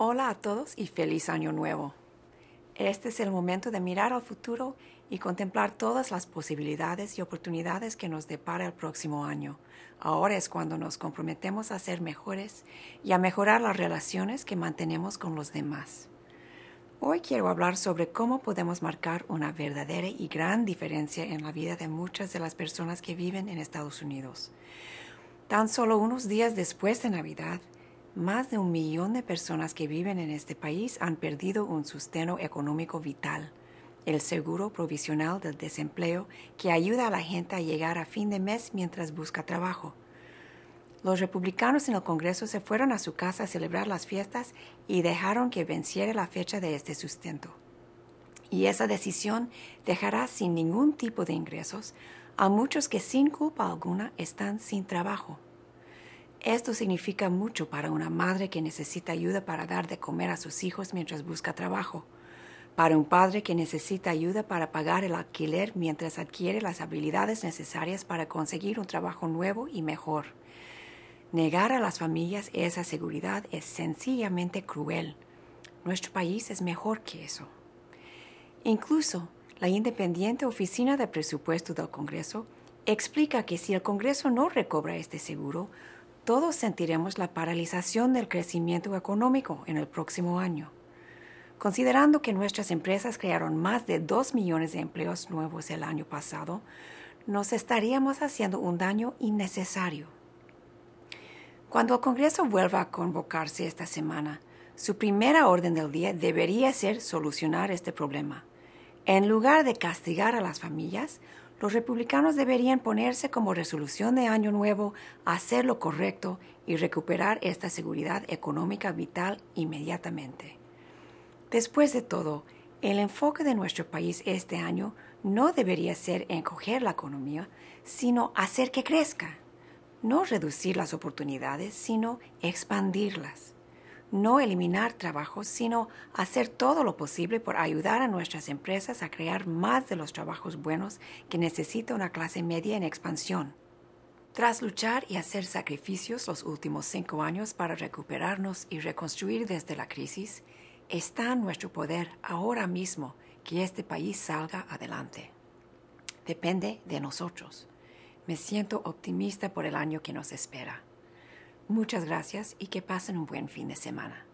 Hola a todos y feliz año nuevo. Este es el momento de mirar al futuro y contemplar todas las posibilidades y oportunidades que nos depara el próximo año. Ahora es cuando nos comprometemos a ser mejores y a mejorar las relaciones que mantenemos con los demás. Hoy quiero hablar sobre cómo podemos marcar una verdadera y gran diferencia en la vida de muchas de las personas que viven en Estados Unidos. Tan solo unos días después de Navidad, más de un millón de personas que viven en este país han perdido un sustento económico vital. El seguro provisional del desempleo que ayuda a la gente a llegar a fin de mes mientras busca trabajo. Los republicanos en el Congreso se fueron a su casa a celebrar las fiestas y dejaron que venciera la fecha de este sustento. Y esa decisión dejará sin ningún tipo de ingresos a muchos que sin culpa alguna están sin trabajo. Esto significa mucho para una madre que necesita ayuda para dar de comer a sus hijos mientras busca trabajo, para un padre que necesita ayuda para pagar el alquiler mientras adquiere las habilidades necesarias para conseguir un trabajo nuevo y mejor. Negar a las familias esa seguridad es sencillamente cruel. Nuestro país es mejor que eso. Incluso la independiente Oficina de Presupuesto del Congreso explica que si el Congreso no recobra este seguro, todos sentiremos la paralización del crecimiento económico en el próximo año. Considerando que nuestras empresas crearon más de 2 millones de empleos nuevos el año pasado, nos estaríamos haciendo un daño innecesario. Cuando el Congreso vuelva a convocarse esta semana, su primera orden del día debería ser solucionar este problema. En lugar de castigar a las familias, los republicanos deberían ponerse como resolución de Año Nuevo hacer lo correcto y recuperar esta seguridad económica vital inmediatamente. Después de todo, el enfoque de nuestro país este año no debería ser encoger la economía, sino hacer que crezca. No reducir las oportunidades, sino expandirlas no eliminar trabajos, sino hacer todo lo posible por ayudar a nuestras empresas a crear más de los trabajos buenos que necesita una clase media en expansión. Tras luchar y hacer sacrificios los últimos cinco años para recuperarnos y reconstruir desde la crisis, está en nuestro poder ahora mismo que este país salga adelante. Depende de nosotros. Me siento optimista por el año que nos espera. Muchas gracias y que pasen un buen fin de semana.